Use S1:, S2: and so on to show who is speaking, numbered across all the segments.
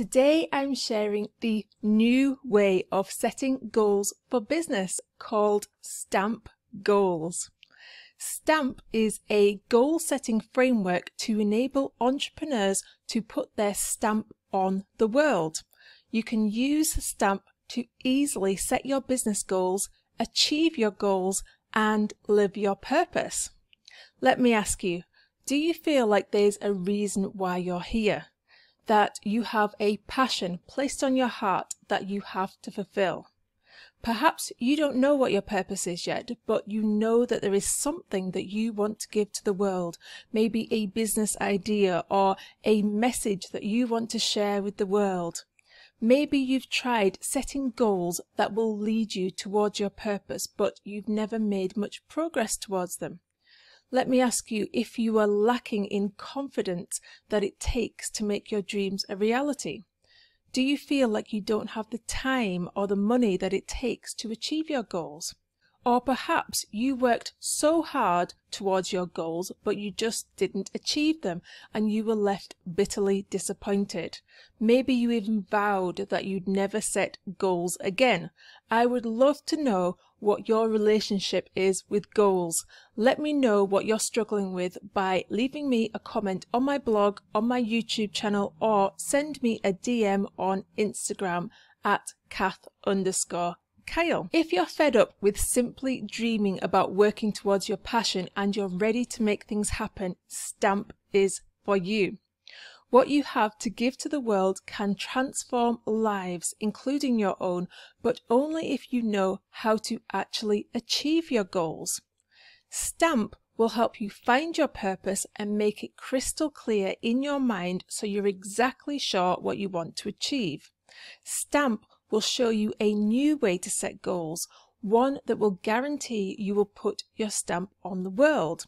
S1: Today I'm sharing the new way of setting goals for business called STAMP Goals. STAMP is a goal setting framework to enable entrepreneurs to put their stamp on the world. You can use STAMP to easily set your business goals, achieve your goals and live your purpose. Let me ask you, do you feel like there's a reason why you're here? that you have a passion placed on your heart that you have to fulfill. Perhaps you don't know what your purpose is yet, but you know that there is something that you want to give to the world, maybe a business idea or a message that you want to share with the world. Maybe you've tried setting goals that will lead you towards your purpose, but you've never made much progress towards them. Let me ask you if you are lacking in confidence that it takes to make your dreams a reality. Do you feel like you don't have the time or the money that it takes to achieve your goals? Or perhaps you worked so hard towards your goals but you just didn't achieve them and you were left bitterly disappointed. Maybe you even vowed that you'd never set goals again. I would love to know what your relationship is with goals. Let me know what you're struggling with by leaving me a comment on my blog, on my YouTube channel, or send me a DM on Instagram at Kath underscore Kyle. If you're fed up with simply dreaming about working towards your passion and you're ready to make things happen, Stamp is for you. What you have to give to the world can transform lives, including your own, but only if you know how to actually achieve your goals. STAMP will help you find your purpose and make it crystal clear in your mind so you're exactly sure what you want to achieve. STAMP will show you a new way to set goals, one that will guarantee you will put your stamp on the world.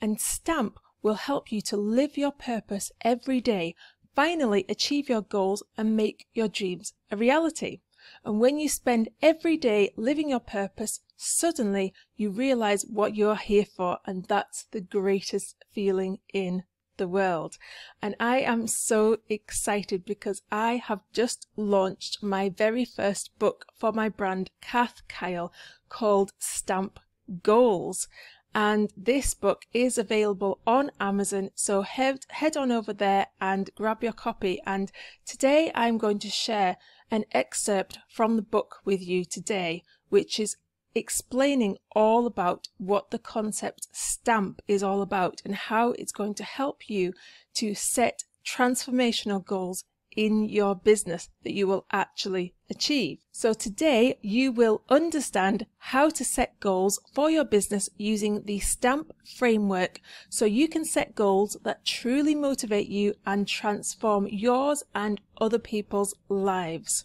S1: And STAMP will help you to live your purpose every day, finally achieve your goals, and make your dreams a reality. And when you spend every day living your purpose, suddenly you realize what you're here for, and that's the greatest feeling in the world. And I am so excited because I have just launched my very first book for my brand, Kath Kyle, called Stamp Goals and this book is available on Amazon. So head, head on over there and grab your copy. And today I'm going to share an excerpt from the book with you today, which is explaining all about what the concept stamp is all about and how it's going to help you to set transformational goals in your business that you will actually achieve. So today you will understand how to set goals for your business using the STAMP framework so you can set goals that truly motivate you and transform yours and other people's lives.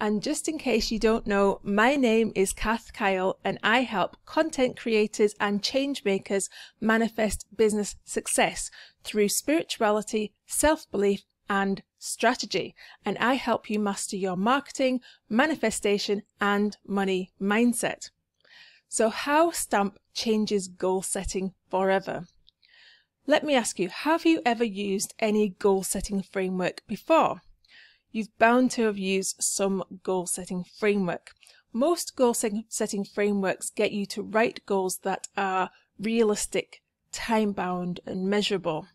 S1: And just in case you don't know, my name is Kath Kyle and I help content creators and change makers manifest business success through spirituality, self-belief and strategy, and I help you master your marketing, manifestation, and money mindset. So, how STAMP changes goal setting forever. Let me ask you have you ever used any goal setting framework before? You've bound to have used some goal setting framework. Most goal setting frameworks get you to write goals that are realistic, time bound, and measurable.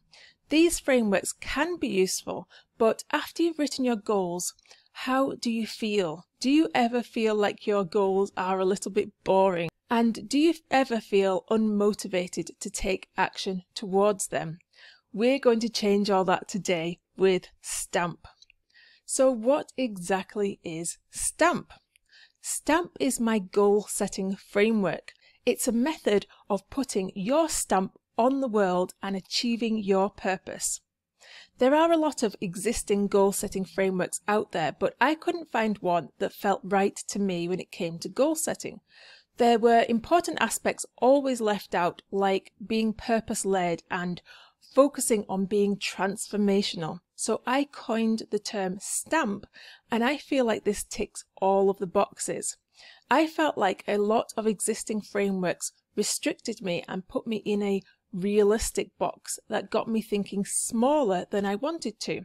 S1: These frameworks can be useful, but after you've written your goals, how do you feel? Do you ever feel like your goals are a little bit boring? And do you ever feel unmotivated to take action towards them? We're going to change all that today with STAMP. So what exactly is STAMP? STAMP is my goal setting framework. It's a method of putting your stamp on the world and achieving your purpose. There are a lot of existing goal setting frameworks out there, but I couldn't find one that felt right to me when it came to goal setting. There were important aspects always left out, like being purpose led and focusing on being transformational. So I coined the term STAMP, and I feel like this ticks all of the boxes. I felt like a lot of existing frameworks restricted me and put me in a realistic box that got me thinking smaller than I wanted to.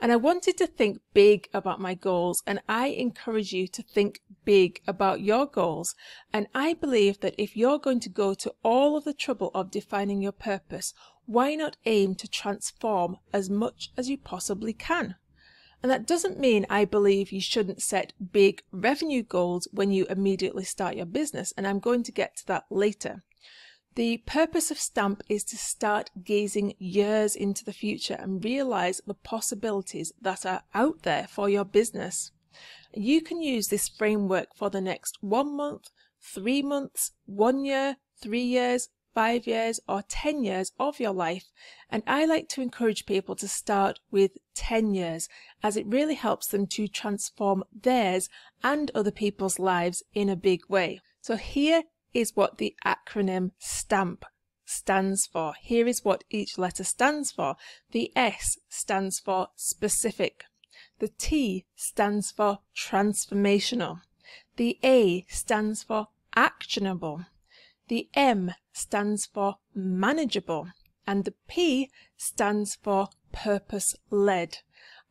S1: And I wanted to think big about my goals, and I encourage you to think big about your goals. And I believe that if you're going to go to all of the trouble of defining your purpose, why not aim to transform as much as you possibly can? And that doesn't mean I believe you shouldn't set big revenue goals when you immediately start your business, and I'm going to get to that later. The purpose of STAMP is to start gazing years into the future and realize the possibilities that are out there for your business. You can use this framework for the next one month, three months, one year, three years, five years, or 10 years of your life. And I like to encourage people to start with 10 years as it really helps them to transform theirs and other people's lives in a big way. So here is what the acronym STAMP stands for. Here is what each letter stands for. The S stands for specific. The T stands for transformational. The A stands for actionable. The M stands for manageable. And the P stands for purpose led.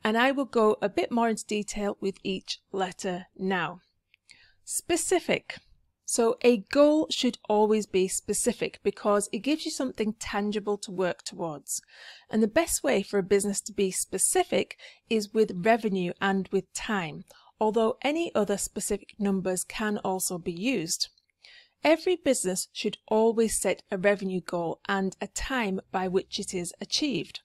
S1: And I will go a bit more into detail with each letter now. Specific. So a goal should always be specific because it gives you something tangible to work towards. And the best way for a business to be specific is with revenue and with time, although any other specific numbers can also be used. Every business should always set a revenue goal and a time by which it is achieved.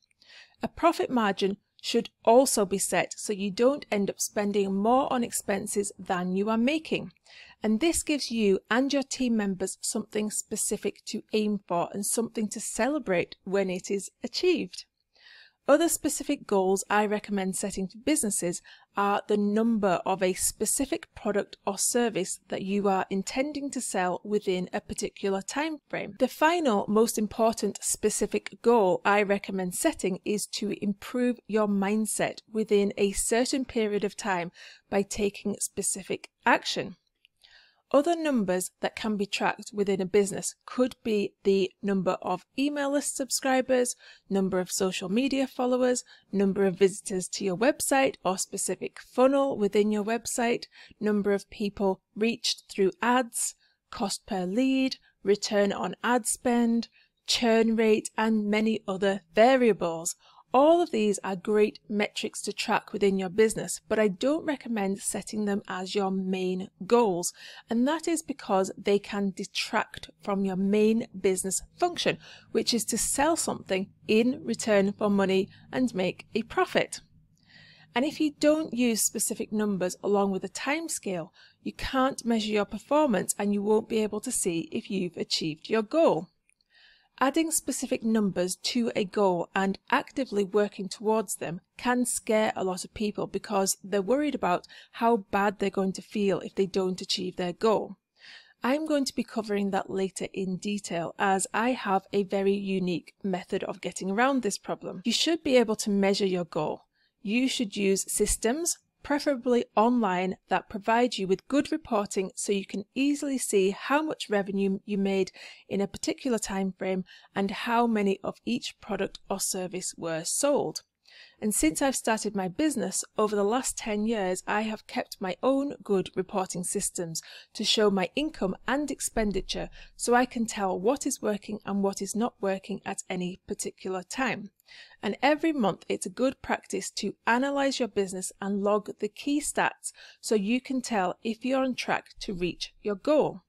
S1: A profit margin should also be set so you don't end up spending more on expenses than you are making. And this gives you and your team members something specific to aim for and something to celebrate when it is achieved. Other specific goals I recommend setting to businesses are the number of a specific product or service that you are intending to sell within a particular time frame. The final most important specific goal I recommend setting is to improve your mindset within a certain period of time by taking specific action. Other numbers that can be tracked within a business could be the number of email list subscribers, number of social media followers, number of visitors to your website or specific funnel within your website, number of people reached through ads, cost per lead, return on ad spend, churn rate, and many other variables, all of these are great metrics to track within your business, but I don't recommend setting them as your main goals. And that is because they can detract from your main business function, which is to sell something in return for money and make a profit. And if you don't use specific numbers along with a time scale, you can't measure your performance and you won't be able to see if you've achieved your goal. Adding specific numbers to a goal and actively working towards them can scare a lot of people because they're worried about how bad they're going to feel if they don't achieve their goal. I'm going to be covering that later in detail as I have a very unique method of getting around this problem. You should be able to measure your goal. You should use systems, preferably online, that provide you with good reporting so you can easily see how much revenue you made in a particular time frame and how many of each product or service were sold and since I've started my business over the last 10 years, I have kept my own good reporting systems to show my income and expenditure so I can tell what is working and what is not working at any particular time. And every month it's a good practice to analyze your business and log the key stats so you can tell if you're on track to reach your goal.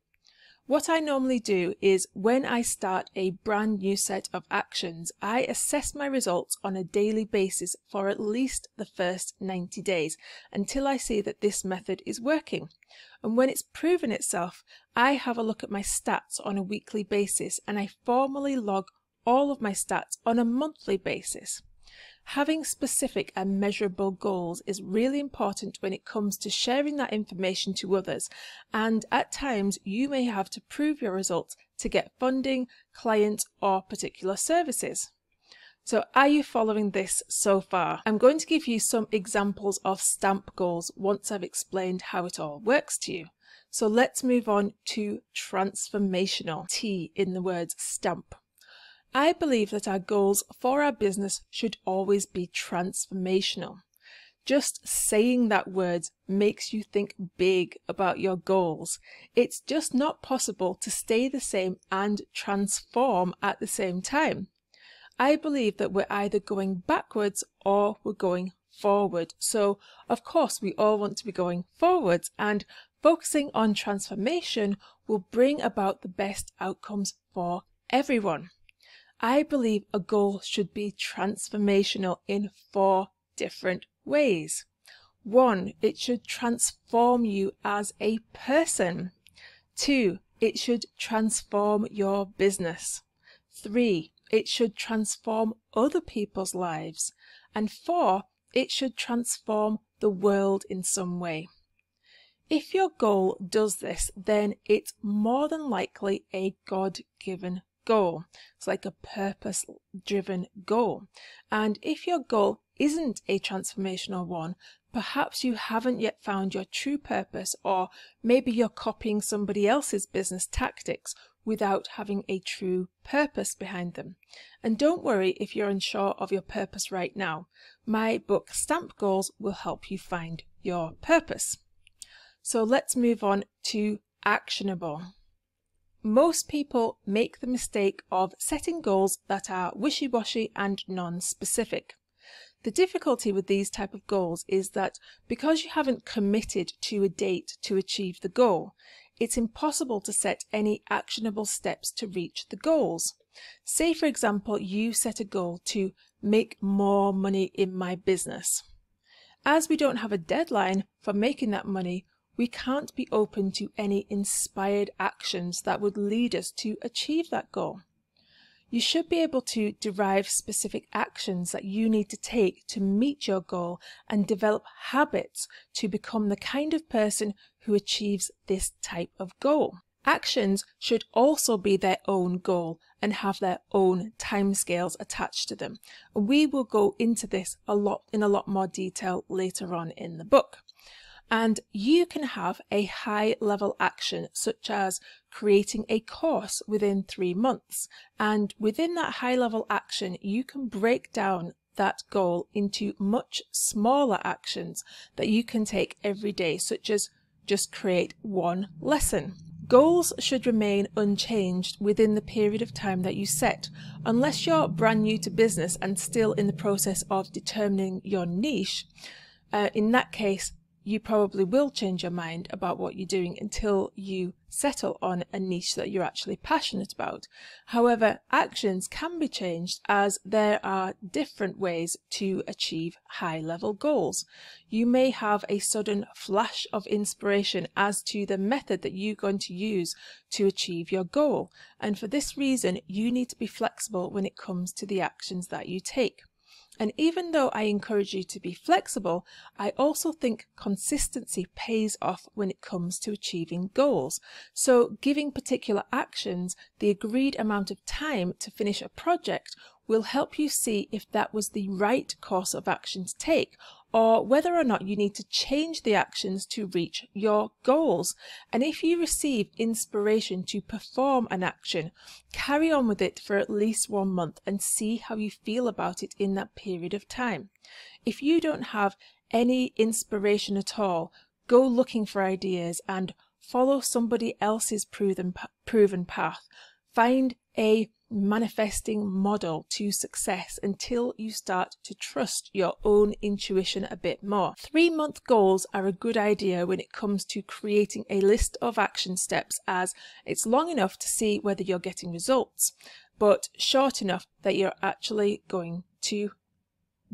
S1: What I normally do is when I start a brand new set of actions, I assess my results on a daily basis for at least the first 90 days until I see that this method is working. And when it's proven itself, I have a look at my stats on a weekly basis and I formally log all of my stats on a monthly basis. Having specific and measurable goals is really important when it comes to sharing that information to others. And at times you may have to prove your results to get funding, clients or particular services. So are you following this so far? I'm going to give you some examples of stamp goals once I've explained how it all works to you. So let's move on to transformational, T in the word stamp. I believe that our goals for our business should always be transformational. Just saying that word makes you think big about your goals. It's just not possible to stay the same and transform at the same time. I believe that we're either going backwards or we're going forward. So, of course, we all want to be going forwards, and focusing on transformation will bring about the best outcomes for everyone. I believe a goal should be transformational in four different ways. One, it should transform you as a person. Two, it should transform your business. Three, it should transform other people's lives. And four, it should transform the world in some way. If your goal does this, then it's more than likely a God given goal. It's like a purpose driven goal. And if your goal isn't a transformational one, perhaps you haven't yet found your true purpose, or maybe you're copying somebody else's business tactics without having a true purpose behind them. And don't worry if you're unsure of your purpose right now. My book, Stamp Goals, will help you find your purpose. So let's move on to actionable most people make the mistake of setting goals that are wishy-washy and non-specific. The difficulty with these type of goals is that because you haven't committed to a date to achieve the goal, it's impossible to set any actionable steps to reach the goals. Say, for example, you set a goal to make more money in my business. As we don't have a deadline for making that money, we can't be open to any inspired actions that would lead us to achieve that goal. You should be able to derive specific actions that you need to take to meet your goal and develop habits to become the kind of person who achieves this type of goal. Actions should also be their own goal and have their own timescales attached to them. we will go into this a lot in a lot more detail later on in the book. And you can have a high level action such as creating a course within three months. And within that high level action, you can break down that goal into much smaller actions that you can take every day, such as just create one lesson. Goals should remain unchanged within the period of time that you set, unless you're brand new to business and still in the process of determining your niche. Uh, in that case, you probably will change your mind about what you're doing until you settle on a niche that you're actually passionate about. However, actions can be changed as there are different ways to achieve high level goals. You may have a sudden flash of inspiration as to the method that you're going to use to achieve your goal. And for this reason, you need to be flexible when it comes to the actions that you take. And even though I encourage you to be flexible, I also think consistency pays off when it comes to achieving goals. So giving particular actions the agreed amount of time to finish a project will help you see if that was the right course of action to take or whether or not you need to change the actions to reach your goals. And if you receive inspiration to perform an action, carry on with it for at least one month and see how you feel about it in that period of time. If you don't have any inspiration at all, go looking for ideas and follow somebody else's proven, proven path. Find a manifesting model to success until you start to trust your own intuition a bit more. Three month goals are a good idea when it comes to creating a list of action steps as it's long enough to see whether you're getting results, but short enough that you're actually going to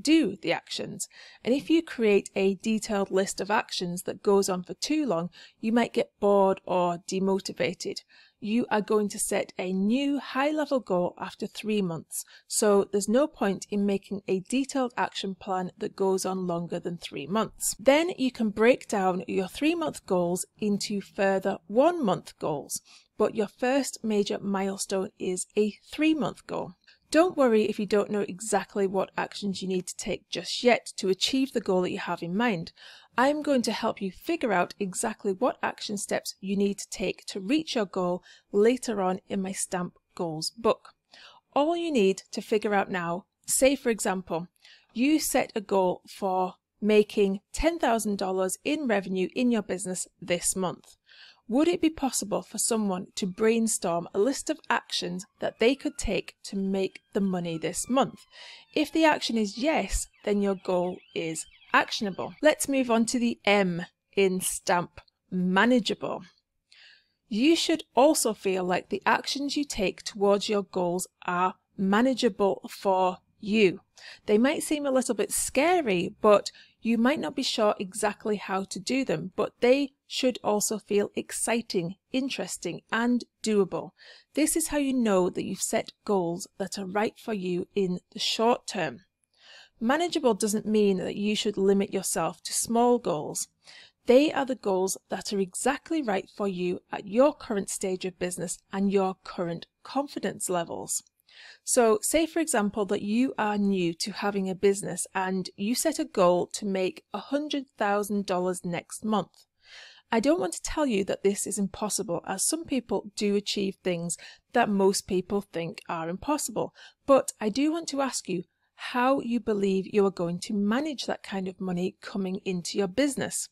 S1: do the actions. And if you create a detailed list of actions that goes on for too long, you might get bored or demotivated you are going to set a new high level goal after three months, so there's no point in making a detailed action plan that goes on longer than three months. Then you can break down your three month goals into further one month goals, but your first major milestone is a three month goal. Don't worry if you don't know exactly what actions you need to take just yet to achieve the goal that you have in mind. I'm going to help you figure out exactly what action steps you need to take to reach your goal later on in my STAMP Goals book. All you need to figure out now, say for example, you set a goal for making $10,000 in revenue in your business this month. Would it be possible for someone to brainstorm a list of actions that they could take to make the money this month? If the action is yes, then your goal is actionable. Let's move on to the M in stamp manageable. You should also feel like the actions you take towards your goals are manageable for you. They might seem a little bit scary, but you might not be sure exactly how to do them, but they should also feel exciting, interesting, and doable. This is how you know that you've set goals that are right for you in the short term. Manageable doesn't mean that you should limit yourself to small goals. They are the goals that are exactly right for you at your current stage of business and your current confidence levels. So say for example that you are new to having a business and you set a goal to make $100,000 next month. I don't want to tell you that this is impossible as some people do achieve things that most people think are impossible, but I do want to ask you how you believe you are going to manage that kind of money coming into your business.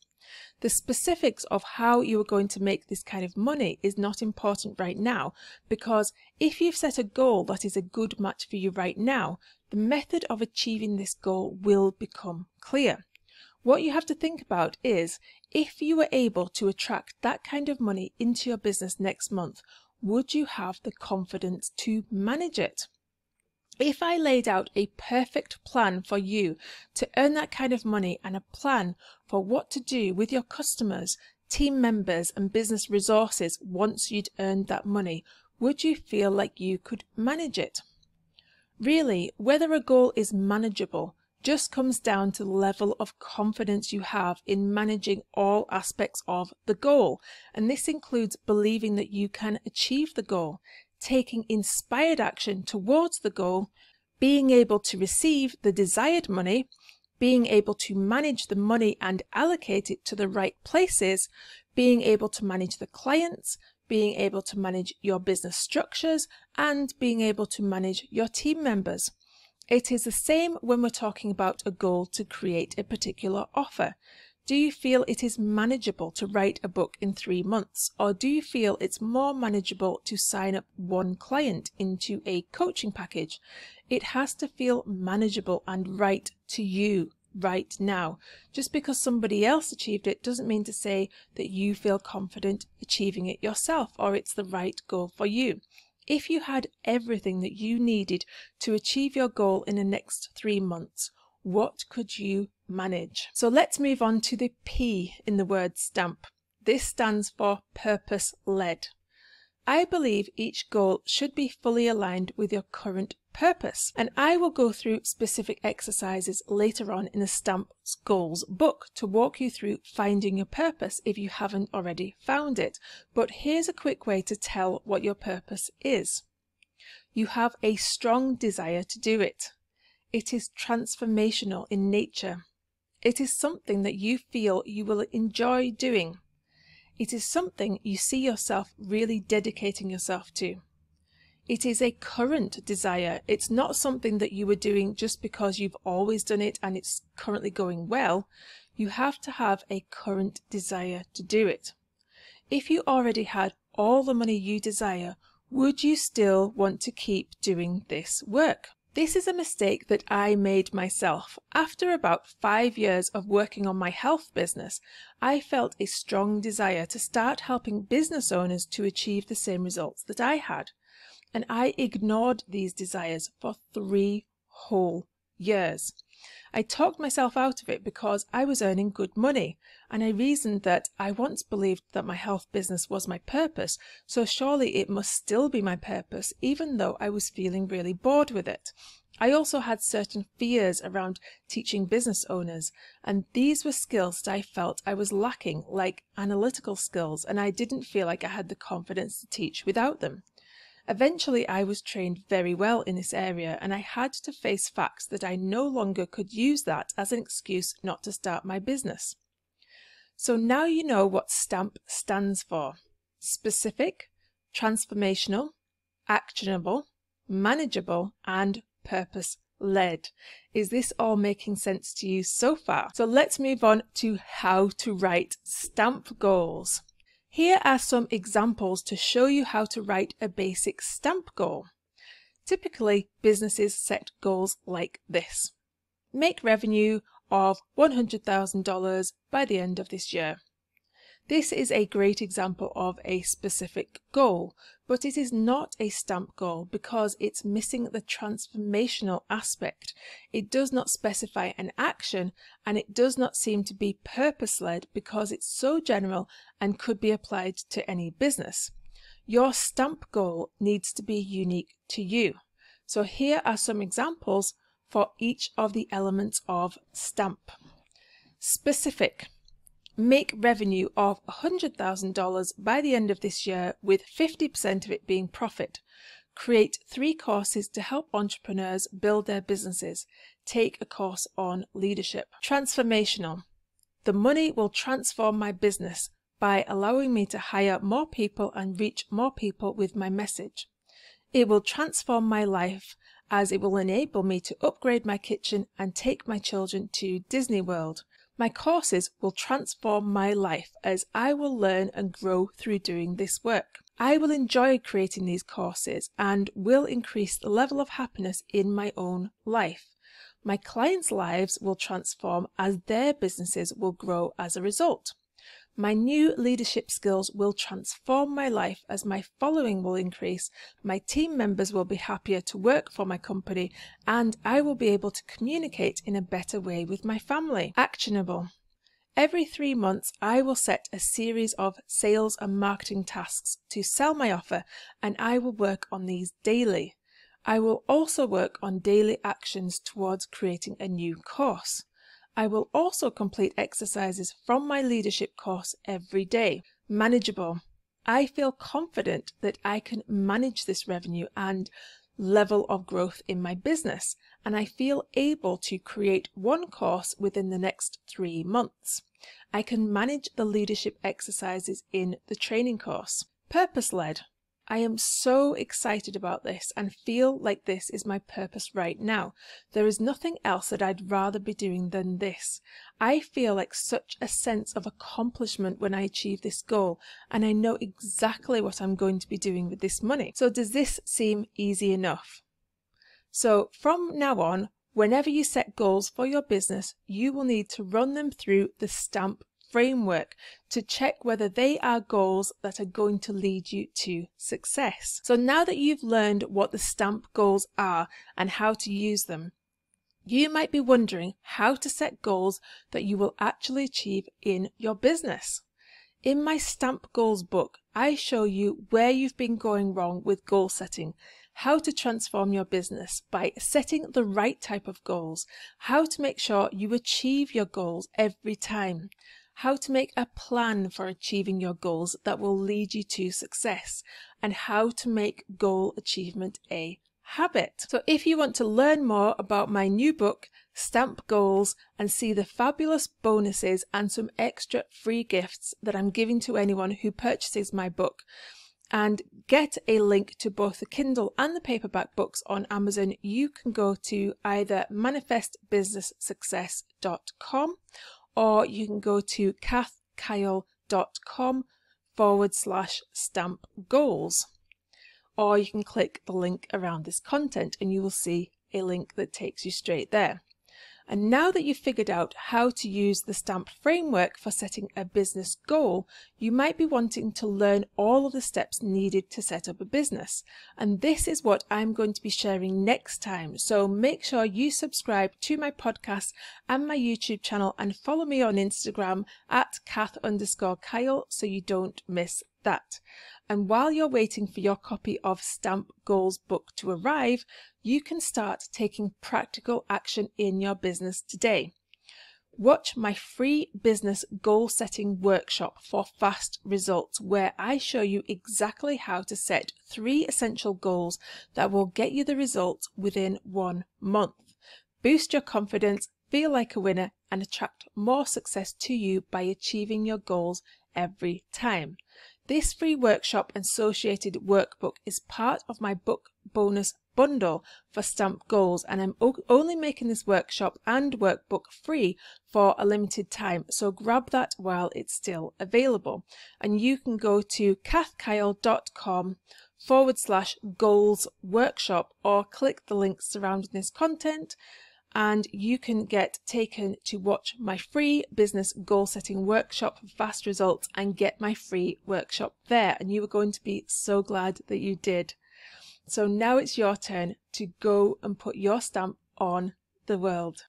S1: The specifics of how you are going to make this kind of money is not important right now because if you've set a goal that is a good match for you right now, the method of achieving this goal will become clear. What you have to think about is if you were able to attract that kind of money into your business next month, would you have the confidence to manage it? If I laid out a perfect plan for you to earn that kind of money and a plan for what to do with your customers, team members, and business resources once you'd earned that money, would you feel like you could manage it? Really, whether a goal is manageable just comes down to the level of confidence you have in managing all aspects of the goal. And this includes believing that you can achieve the goal, taking inspired action towards the goal, being able to receive the desired money, being able to manage the money and allocate it to the right places, being able to manage the clients, being able to manage your business structures, and being able to manage your team members. It is the same when we're talking about a goal to create a particular offer. Do you feel it is manageable to write a book in three months, or do you feel it's more manageable to sign up one client into a coaching package? It has to feel manageable and right to you right now. Just because somebody else achieved it doesn't mean to say that you feel confident achieving it yourself or it's the right goal for you. If you had everything that you needed to achieve your goal in the next three months, what could you manage? So let's move on to the P in the word stamp. This stands for purpose led. I believe each goal should be fully aligned with your current purpose. And I will go through specific exercises later on in the Stamps Goals book to walk you through finding your purpose if you haven't already found it. But here's a quick way to tell what your purpose is. You have a strong desire to do it. It is transformational in nature. It is something that you feel you will enjoy doing. It is something you see yourself really dedicating yourself to. It is a current desire. It's not something that you were doing just because you've always done it and it's currently going well. You have to have a current desire to do it. If you already had all the money you desire, would you still want to keep doing this work? This is a mistake that I made myself. After about five years of working on my health business, I felt a strong desire to start helping business owners to achieve the same results that I had. And I ignored these desires for three whole years. I talked myself out of it because I was earning good money, and I reasoned that I once believed that my health business was my purpose, so surely it must still be my purpose, even though I was feeling really bored with it. I also had certain fears around teaching business owners, and these were skills that I felt I was lacking, like analytical skills, and I didn't feel like I had the confidence to teach without them. Eventually I was trained very well in this area and I had to face facts that I no longer could use that as an excuse not to start my business. So now you know what STAMP stands for. Specific, transformational, actionable, manageable and purpose led. Is this all making sense to you so far? So let's move on to how to write STAMP goals. Here are some examples to show you how to write a basic stamp goal. Typically, businesses set goals like this. Make revenue of $100,000 by the end of this year. This is a great example of a specific goal, but it is not a stamp goal because it's missing the transformational aspect. It does not specify an action and it does not seem to be purpose-led because it's so general and could be applied to any business. Your stamp goal needs to be unique to you. So here are some examples for each of the elements of stamp. Specific make revenue of $100,000 by the end of this year with 50% of it being profit. Create three courses to help entrepreneurs build their businesses. Take a course on leadership. Transformational. The money will transform my business by allowing me to hire more people and reach more people with my message. It will transform my life as it will enable me to upgrade my kitchen and take my children to Disney World. My courses will transform my life as I will learn and grow through doing this work. I will enjoy creating these courses and will increase the level of happiness in my own life. My clients' lives will transform as their businesses will grow as a result. My new leadership skills will transform my life as my following will increase, my team members will be happier to work for my company, and I will be able to communicate in a better way with my family. Actionable. Every three months, I will set a series of sales and marketing tasks to sell my offer, and I will work on these daily. I will also work on daily actions towards creating a new course. I will also complete exercises from my leadership course every day. Manageable. I feel confident that I can manage this revenue and level of growth in my business, and I feel able to create one course within the next three months. I can manage the leadership exercises in the training course. Purpose led. I am so excited about this and feel like this is my purpose right now. There is nothing else that I'd rather be doing than this. I feel like such a sense of accomplishment when I achieve this goal and I know exactly what I'm going to be doing with this money. So does this seem easy enough? So from now on, Whenever you set goals for your business, you will need to run them through the STAMP framework to check whether they are goals that are going to lead you to success. So now that you've learned what the STAMP goals are and how to use them, you might be wondering how to set goals that you will actually achieve in your business. In my STAMP goals book, I show you where you've been going wrong with goal setting, how to transform your business by setting the right type of goals, how to make sure you achieve your goals every time, how to make a plan for achieving your goals that will lead you to success, and how to make goal achievement a habit. So if you want to learn more about my new book, Stamp Goals, and see the fabulous bonuses and some extra free gifts that I'm giving to anyone who purchases my book, and get a link to both the Kindle and the paperback books on Amazon, you can go to either manifestbusinesssuccess.com or you can go to kathkyle.com forward slash stamp goals. Or you can click the link around this content and you will see a link that takes you straight there. And now that you've figured out how to use the STAMP framework for setting a business goal, you might be wanting to learn all of the steps needed to set up a business. And this is what I'm going to be sharing next time. So make sure you subscribe to my podcast and my YouTube channel and follow me on Instagram at Kath underscore Kyle so you don't miss that. And while you're waiting for your copy of Stamp Goals book to arrive, you can start taking practical action in your business today. Watch my free business goal setting workshop for fast results, where I show you exactly how to set three essential goals that will get you the results within one month. Boost your confidence, feel like a winner, and attract more success to you by achieving your goals every time. This free workshop and associated workbook is part of my book bonus bundle for STAMP goals and I'm only making this workshop and workbook free for a limited time so grab that while it's still available and you can go to kathkyle.com forward slash goals workshop or click the links surrounding this content and you can get taken to watch my free business goal setting workshop fast results and get my free workshop there and you are going to be so glad that you did so now it's your turn to go and put your stamp on the world